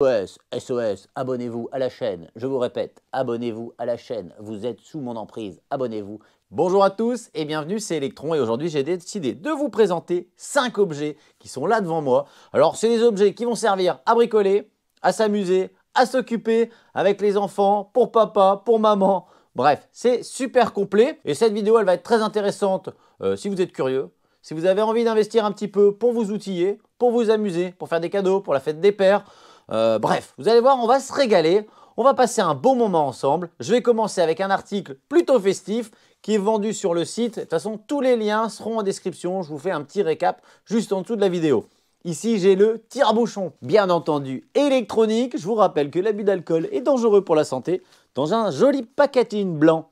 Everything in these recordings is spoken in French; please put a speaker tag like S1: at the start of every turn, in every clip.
S1: SOS, SOS, abonnez-vous à la chaîne. Je vous répète, abonnez-vous à la chaîne. Vous êtes sous mon emprise, abonnez-vous. Bonjour à tous et bienvenue, c'est Electron et aujourd'hui j'ai décidé de vous présenter 5 objets qui sont là devant moi. Alors c'est des objets qui vont servir à bricoler, à s'amuser, à s'occuper avec les enfants, pour papa, pour maman. Bref, c'est super complet et cette vidéo elle va être très intéressante euh, si vous êtes curieux, si vous avez envie d'investir un petit peu pour vous outiller, pour vous amuser, pour faire des cadeaux, pour la fête des pères. Euh, bref, vous allez voir, on va se régaler. On va passer un bon moment ensemble. Je vais commencer avec un article plutôt festif qui est vendu sur le site. De toute façon, tous les liens seront en description. Je vous fais un petit récap juste en dessous de la vidéo. Ici, j'ai le tire-bouchon, bien entendu électronique. Je vous rappelle que l'abus d'alcool est dangereux pour la santé dans un joli packaging blanc.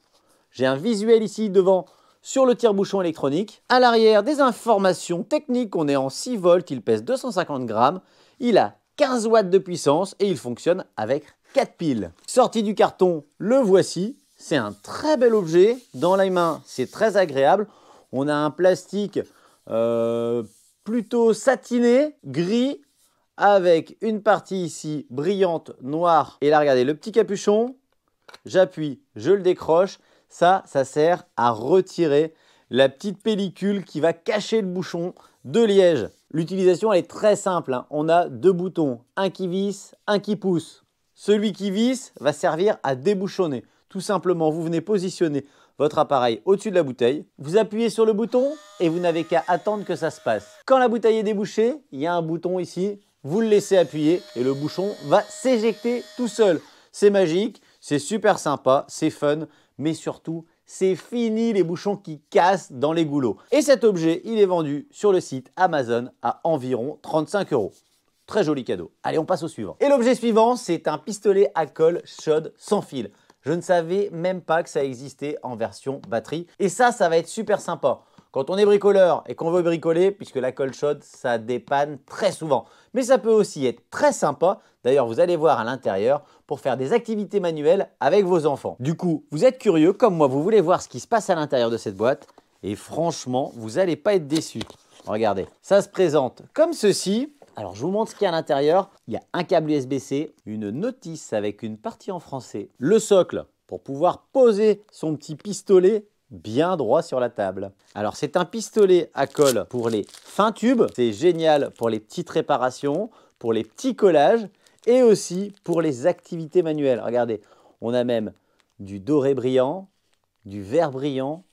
S1: J'ai un visuel ici devant sur le tire-bouchon électronique. À l'arrière, des informations techniques. On est en 6 volts, il pèse 250 grammes. Il a 15 watts de puissance et il fonctionne avec 4 piles. Sorti du carton, le voici. C'est un très bel objet. Dans la main, c'est très agréable. On a un plastique euh, plutôt satiné, gris, avec une partie ici brillante, noire. Et là, regardez, le petit capuchon, j'appuie, je le décroche. Ça, ça sert à retirer la petite pellicule qui va cacher le bouchon de liège. L'utilisation est très simple. Hein. On a deux boutons, un qui visse, un qui pousse. Celui qui visse va servir à débouchonner. Tout simplement, vous venez positionner votre appareil au-dessus de la bouteille, vous appuyez sur le bouton et vous n'avez qu'à attendre que ça se passe. Quand la bouteille est débouchée, il y a un bouton ici, vous le laissez appuyer et le bouchon va s'éjecter tout seul. C'est magique, c'est super sympa, c'est fun, mais surtout, c'est fini les bouchons qui cassent dans les goulots. Et cet objet, il est vendu sur le site Amazon à environ 35 euros. Très joli cadeau. Allez, on passe au suivant. Et l'objet suivant, c'est un pistolet à colle chaude sans fil. Je ne savais même pas que ça existait en version batterie. Et ça, ça va être super sympa. Quand on est bricoleur et qu'on veut bricoler, puisque la colle chaude, ça dépanne très souvent. Mais ça peut aussi être très sympa, d'ailleurs vous allez voir à l'intérieur, pour faire des activités manuelles avec vos enfants. Du coup, vous êtes curieux, comme moi, vous voulez voir ce qui se passe à l'intérieur de cette boîte, et franchement, vous n'allez pas être déçu. Regardez, ça se présente comme ceci. Alors je vous montre ce qu'il y a à l'intérieur. Il y a un câble USB-C, une notice avec une partie en français, le socle pour pouvoir poser son petit pistolet bien droit sur la table. Alors c'est un pistolet à colle pour les fins tubes, c'est génial pour les petites réparations, pour les petits collages et aussi pour les activités manuelles. Regardez, on a même du doré brillant, du vert brillant,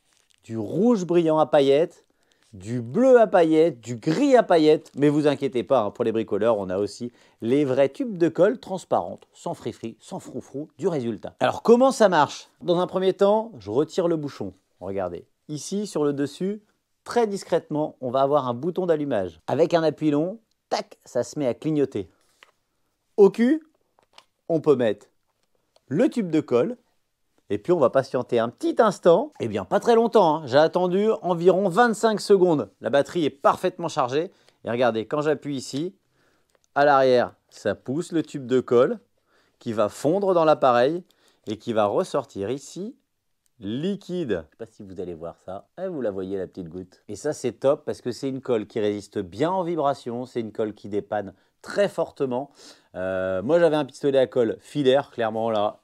S1: du rouge brillant à paillettes, du bleu à paillettes, du gris à paillettes. Mais vous inquiétez pas, hein, pour les bricoleurs, on a aussi les vrais tubes de colle transparentes, sans frifri, sans froufrou, du résultat. Alors comment ça marche Dans un premier temps, je retire le bouchon. Regardez. Ici, sur le dessus, très discrètement, on va avoir un bouton d'allumage. Avec un appui long, tac, ça se met à clignoter. Au cul, on peut mettre le tube de colle. Et puis on va patienter un petit instant, eh bien pas très longtemps, hein. j'ai attendu environ 25 secondes. La batterie est parfaitement chargée, et regardez, quand j'appuie ici, à l'arrière, ça pousse le tube de colle qui va fondre dans l'appareil et qui va ressortir ici liquide. Je sais pas si vous allez voir ça. Ah, vous la voyez la petite goutte. Et ça c'est top parce que c'est une colle qui résiste bien en vibration, c'est une colle qui dépanne très fortement. Euh, moi j'avais un pistolet à colle filaire, clairement là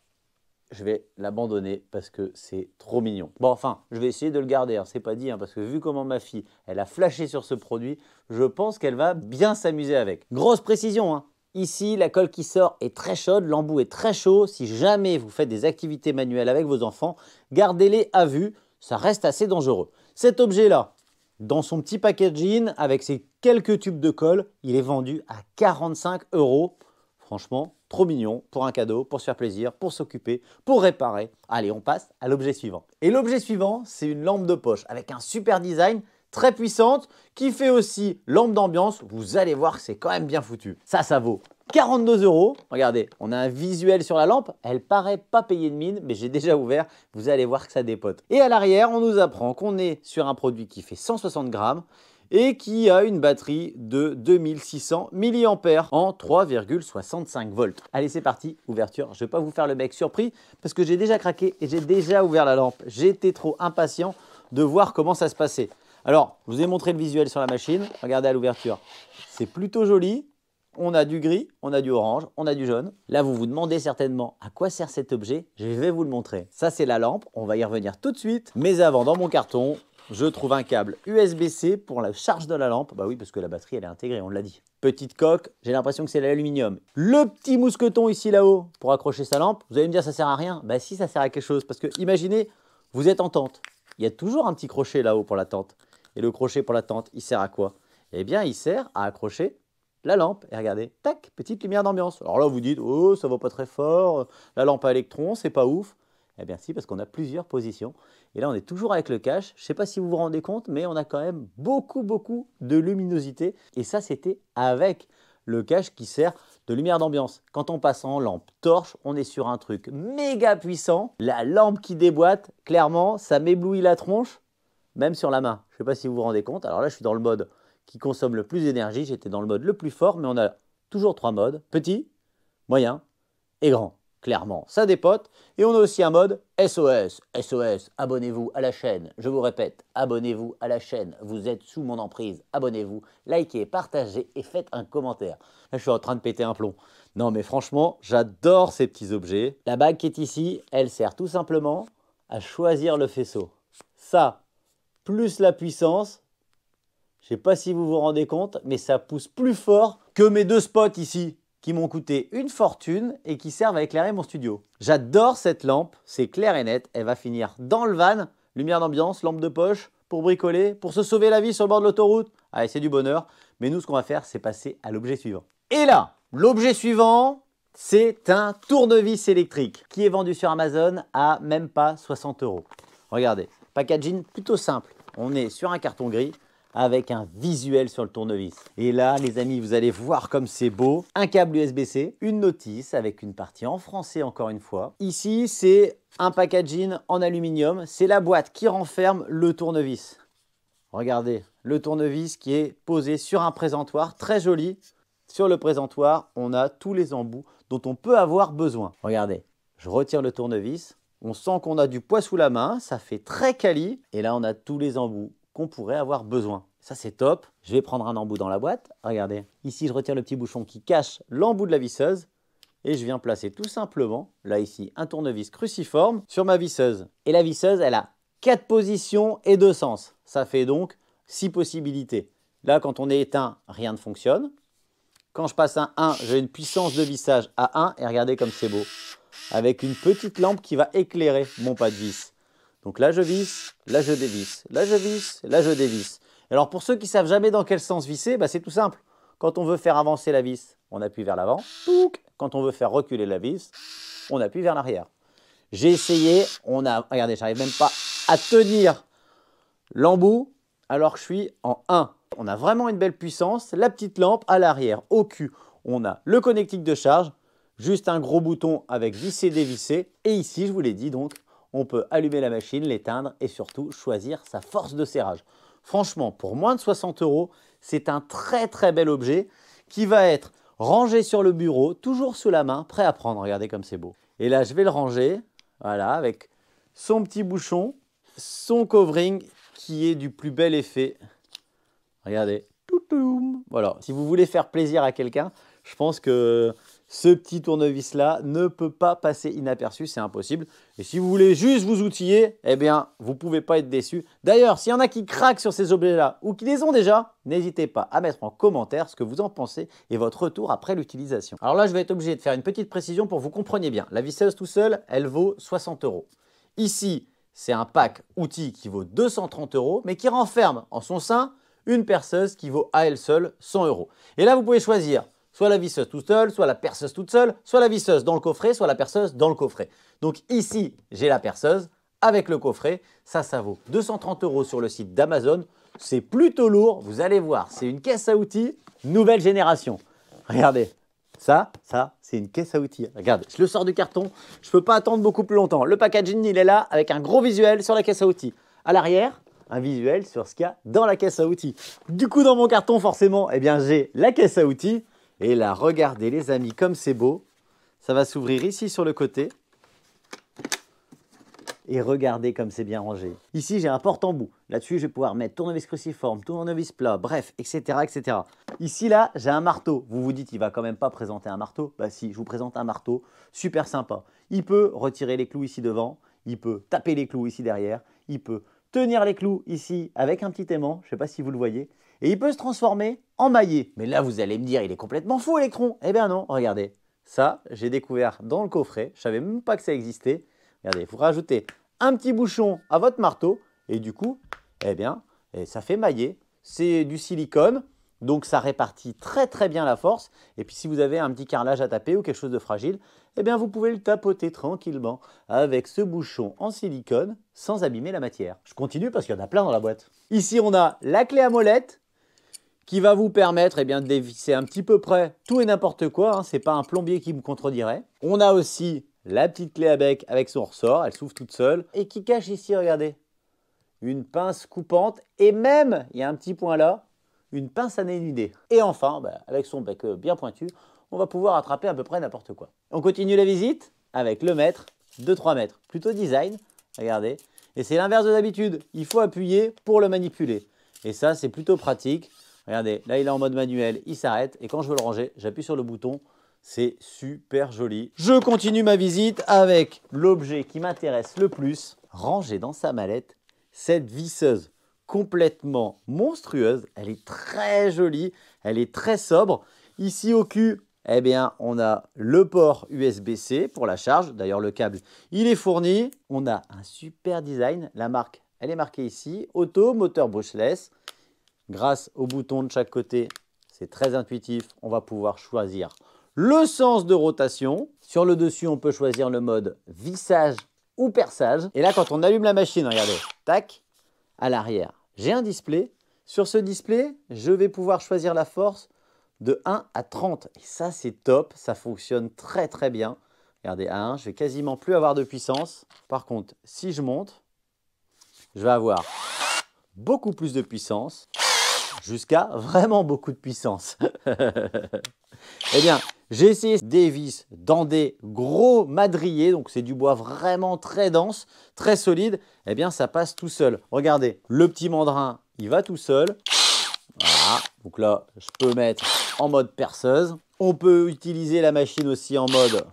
S1: je vais l'abandonner parce que c'est trop mignon. Bon, enfin, je vais essayer de le garder, hein. c'est pas dit, hein, parce que vu comment ma fille, elle a flashé sur ce produit, je pense qu'elle va bien s'amuser avec. Grosse précision, hein, Ici, la colle qui sort est très chaude, l'embout est très chaud. Si jamais vous faites des activités manuelles avec vos enfants, gardez-les à vue, ça reste assez dangereux. Cet objet-là, dans son petit packaging, avec ses quelques tubes de colle, il est vendu à 45 euros. Franchement, trop mignon pour un cadeau, pour se faire plaisir, pour s'occuper, pour réparer. Allez, on passe à l'objet suivant. Et l'objet suivant, c'est une lampe de poche avec un super design très puissante qui fait aussi lampe d'ambiance. Vous allez voir que c'est quand même bien foutu. Ça, ça vaut 42 euros. Regardez, on a un visuel sur la lampe. Elle paraît pas payée de mine, mais j'ai déjà ouvert. Vous allez voir que ça dépote. Et à l'arrière, on nous apprend qu'on est sur un produit qui fait 160 grammes et qui a une batterie de 2600 mAh en 3,65 volts. Allez, c'est parti, ouverture. Je ne vais pas vous faire le mec surpris parce que j'ai déjà craqué et j'ai déjà ouvert la lampe. J'étais trop impatient de voir comment ça se passait. Alors, je vous ai montré le visuel sur la machine. Regardez à l'ouverture. C'est plutôt joli. On a du gris, on a du orange, on a du jaune. Là, vous vous demandez certainement à quoi sert cet objet. Je vais vous le montrer. Ça, c'est la lampe. On va y revenir tout de suite. Mais avant, dans mon carton, je trouve un câble USB-C pour la charge de la lampe. Bah oui, parce que la batterie, elle est intégrée, on l'a dit. Petite coque, j'ai l'impression que c'est l'aluminium. Le petit mousqueton ici là-haut pour accrocher sa lampe. Vous allez me dire, ça sert à rien. Bah si, ça sert à quelque chose. Parce que imaginez, vous êtes en tente. Il y a toujours un petit crochet là-haut pour la tente. Et le crochet pour la tente, il sert à quoi Eh bien, il sert à accrocher la lampe. Et regardez, tac, petite lumière d'ambiance. Alors là, vous dites, oh, ça va pas très fort, la lampe à électrons, c'est pas ouf. Eh bien si, parce qu'on a plusieurs positions. Et là, on est toujours avec le cache. Je ne sais pas si vous vous rendez compte, mais on a quand même beaucoup, beaucoup de luminosité. Et ça, c'était avec le cache qui sert de lumière d'ambiance. Quand on passe en lampe torche, on est sur un truc méga puissant. La lampe qui déboîte, clairement, ça m'éblouit la tronche même sur la main. Je ne sais pas si vous vous rendez compte. Alors là, je suis dans le mode qui consomme le plus d'énergie. J'étais dans le mode le plus fort, mais on a toujours trois modes. Petit, moyen et grand. Clairement, ça dépote. Et on a aussi un mode SOS. SOS, abonnez-vous à la chaîne. Je vous répète, abonnez-vous à la chaîne. Vous êtes sous mon emprise. Abonnez-vous, likez, partagez et faites un commentaire. Là, je suis en train de péter un plomb. Non, mais franchement, j'adore ces petits objets. La bague qui est ici, elle sert tout simplement à choisir le faisceau. Ça, plus la puissance. Je sais pas si vous vous rendez compte, mais ça pousse plus fort que mes deux spots ici qui m'ont coûté une fortune et qui servent à éclairer mon studio. J'adore cette lampe, c'est clair et net, elle va finir dans le van, lumière d'ambiance, lampe de poche, pour bricoler, pour se sauver la vie sur le bord de l'autoroute. Allez, c'est du bonheur, mais nous ce qu'on va faire, c'est passer à l'objet suivant. Et là, l'objet suivant, c'est un tournevis électrique qui est vendu sur Amazon à même pas 60 euros. Regardez, packaging plutôt simple on est sur un carton gris avec un visuel sur le tournevis. Et là, les amis, vous allez voir comme c'est beau. Un câble USB-C, une notice avec une partie en français encore une fois. Ici, c'est un packaging en aluminium. C'est la boîte qui renferme le tournevis. Regardez, le tournevis qui est posé sur un présentoir, très joli. Sur le présentoir, on a tous les embouts dont on peut avoir besoin. Regardez, je retire le tournevis. On sent qu'on a du poids sous la main, ça fait très quali. Et là, on a tous les embouts qu'on pourrait avoir besoin. Ça, c'est top. Je vais prendre un embout dans la boîte. Regardez, ici, je retire le petit bouchon qui cache l'embout de la visseuse. Et je viens placer tout simplement, là ici, un tournevis cruciforme sur ma visseuse. Et la visseuse, elle a quatre positions et deux sens. Ça fait donc six possibilités. Là, quand on est éteint, rien ne fonctionne. Quand je passe un 1, j'ai une puissance de vissage à 1. Et regardez comme c'est beau avec une petite lampe qui va éclairer mon pas de vis. Donc là je visse, là je dévisse, là je visse, là je dévisse. Alors pour ceux qui savent jamais dans quel sens visser, bah c'est tout simple. Quand on veut faire avancer la vis, on appuie vers l'avant. Quand on veut faire reculer la vis, on appuie vers l'arrière. J'ai essayé, on a, regardez, j'arrive même pas à tenir l'embout alors que je suis en 1. On a vraiment une belle puissance, la petite lampe à l'arrière, au cul. On a le connectique de charge, Juste un gros bouton avec visser, dévisser. Et ici, je vous l'ai dit donc, on peut allumer la machine, l'éteindre et surtout choisir sa force de serrage. Franchement, pour moins de 60 euros, c'est un très très bel objet qui va être rangé sur le bureau, toujours sous la main, prêt à prendre. Regardez comme c'est beau. Et là, je vais le ranger, voilà, avec son petit bouchon, son covering qui est du plus bel effet. Regardez. Voilà, si vous voulez faire plaisir à quelqu'un, je pense que ce petit tournevis-là ne peut pas passer inaperçu, c'est impossible. Et si vous voulez juste vous outiller, eh bien, vous ne pouvez pas être déçu. D'ailleurs, s'il y en a qui craquent sur ces objets-là ou qui les ont déjà, n'hésitez pas à mettre en commentaire ce que vous en pensez et votre retour après l'utilisation. Alors là, je vais être obligé de faire une petite précision pour que vous compreniez bien. La visseuse tout seul, elle vaut 60 euros. Ici, c'est un pack outil qui vaut 230 euros, mais qui renferme en son sein une perceuse qui vaut à elle seule 100 euros. Et là, vous pouvez choisir Soit la visseuse tout seul, soit la perceuse toute seule, soit la visseuse dans le coffret, soit la perceuse dans le coffret. Donc ici, j'ai la perceuse avec le coffret. Ça, ça vaut 230 euros sur le site d'Amazon. C'est plutôt lourd, vous allez voir. C'est une caisse à outils nouvelle génération. Regardez, ça, ça, c'est une caisse à outils. Regardez, je le sors du carton. Je ne peux pas attendre beaucoup plus longtemps. Le packaging, il est là avec un gros visuel sur la caisse à outils. À l'arrière, un visuel sur ce qu'il y a dans la caisse à outils. Du coup, dans mon carton, forcément, eh bien, j'ai la caisse à outils, et là, regardez les amis, comme c'est beau. Ça va s'ouvrir ici sur le côté. Et regardez comme c'est bien rangé. Ici, j'ai un porte-embout. Là-dessus, je vais pouvoir mettre tournevis cruciforme, tournevis plat, bref, etc. etc. Ici, là, j'ai un marteau. Vous vous dites, il va quand même pas présenter un marteau. Bah si, je vous présente un marteau. Super sympa. Il peut retirer les clous ici devant. Il peut taper les clous ici derrière. Il peut tenir les clous ici avec un petit aimant. Je ne sais pas si vous le voyez et il peut se transformer en maillet. Mais là, vous allez me dire, il est complètement fou, Electron. Eh bien non, regardez. Ça, j'ai découvert dans le coffret. Je savais même pas que ça existait. Regardez, faut rajouter un petit bouchon à votre marteau et du coup, eh bien, eh, ça fait maillet. C'est du silicone, donc ça répartit très très bien la force. Et puis si vous avez un petit carrelage à taper ou quelque chose de fragile, eh bien vous pouvez le tapoter tranquillement avec ce bouchon en silicone sans abîmer la matière. Je continue parce qu'il y en a plein dans la boîte. Ici on a la clé à molette, qui va vous permettre eh bien, de dévisser un petit peu près tout et n'importe quoi. Hein, Ce n'est pas un plombier qui me contredirait. On a aussi la petite clé à bec avec son ressort, elle s'ouvre toute seule, et qui cache ici, regardez, une pince coupante, et même, il y a un petit point là, une pince à Et enfin, bah, avec son bec euh, bien pointu, on va pouvoir attraper à peu près n'importe quoi. On continue la visite avec le mètre, de 3 mètres, plutôt design, regardez. Et c'est l'inverse de d'habitude, il faut appuyer pour le manipuler. Et ça, c'est plutôt pratique. Regardez, là, il est en mode manuel, il s'arrête. Et quand je veux le ranger, j'appuie sur le bouton. C'est super joli. Je continue ma visite avec l'objet qui m'intéresse le plus. Ranger dans sa mallette cette visseuse complètement monstrueuse. Elle est très jolie, elle est très sobre. Ici au cul, eh bien, on a le port USB-C pour la charge. D'ailleurs, le câble, il est fourni. On a un super design. La marque, elle est marquée ici. Auto, moteur brushless grâce au boutons de chaque côté, c'est très intuitif, on va pouvoir choisir le sens de rotation. Sur le dessus, on peut choisir le mode vissage ou perçage. Et là, quand on allume la machine, regardez, tac, à l'arrière, j'ai un display. Sur ce display, je vais pouvoir choisir la force de 1 à 30. Et ça, c'est top, ça fonctionne très très bien. Regardez, à 1, je vais quasiment plus avoir de puissance. Par contre, si je monte, je vais avoir beaucoup plus de puissance jusqu'à vraiment beaucoup de puissance. eh bien, j'ai essayé des vis dans des gros madriers, donc c'est du bois vraiment très dense, très solide, eh bien ça passe tout seul. Regardez, le petit mandrin, il va tout seul. Voilà, donc là, je peux mettre en mode perceuse. On peut utiliser la machine aussi en mode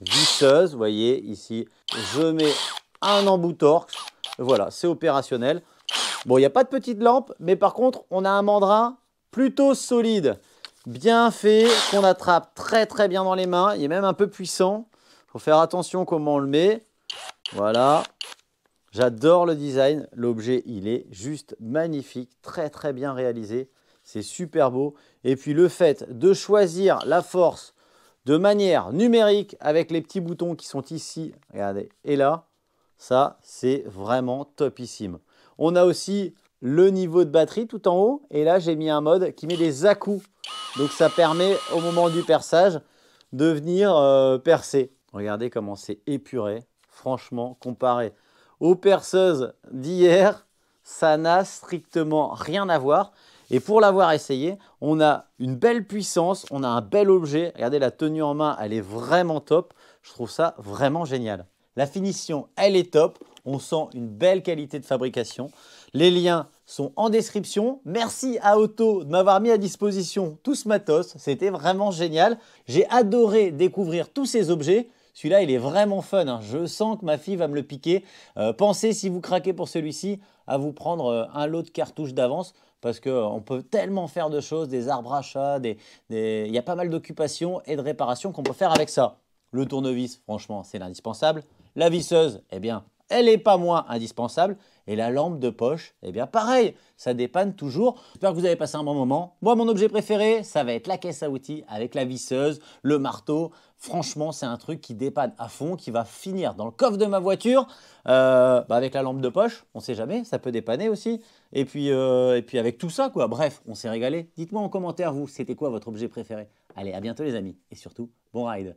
S1: visseuse. Vous voyez, ici, je mets un embout torx. Voilà, c'est opérationnel. Bon, il n'y a pas de petite lampe, mais par contre, on a un mandrin plutôt solide, bien fait, qu'on attrape très très bien dans les mains. Il est même un peu puissant. faut faire attention comment on le met. Voilà. J'adore le design. L'objet, il est juste magnifique, très très bien réalisé. C'est super beau. Et puis le fait de choisir la force de manière numérique avec les petits boutons qui sont ici, regardez, et là, ça, c'est vraiment topissime. On a aussi le niveau de batterie tout en haut. Et là, j'ai mis un mode qui met des à -coups. Donc ça permet au moment du perçage de venir euh, percer. Regardez comment c'est épuré. Franchement, comparé aux perceuses d'hier, ça n'a strictement rien à voir. Et pour l'avoir essayé, on a une belle puissance, on a un bel objet. Regardez la tenue en main, elle est vraiment top. Je trouve ça vraiment génial. La finition, elle est top. On sent une belle qualité de fabrication. Les liens sont en description. Merci à Otto de m'avoir mis à disposition tout ce matos. C'était vraiment génial. J'ai adoré découvrir tous ces objets. Celui-là, il est vraiment fun. Hein. Je sens que ma fille va me le piquer. Euh, pensez, si vous craquez pour celui-ci, à vous prendre euh, un lot de cartouches d'avance parce qu'on euh, peut tellement faire de choses, des arbres à chat, il y a pas mal d'occupations et de réparations qu'on peut faire avec ça. Le tournevis, franchement, c'est l'indispensable. La visseuse, eh bien, elle n'est pas moins indispensable. Et la lampe de poche, eh bien pareil, ça dépanne toujours. J'espère que vous avez passé un bon moment. Moi, mon objet préféré, ça va être la caisse à outils avec la visseuse, le marteau. Franchement, c'est un truc qui dépanne à fond, qui va finir dans le coffre de ma voiture. Euh, bah, avec la lampe de poche, on ne sait jamais, ça peut dépanner aussi. Et puis, euh, et puis avec tout ça, quoi. Bref, on s'est régalé. Dites-moi en commentaire, vous, c'était quoi votre objet préféré Allez, à bientôt les amis. Et surtout, bon ride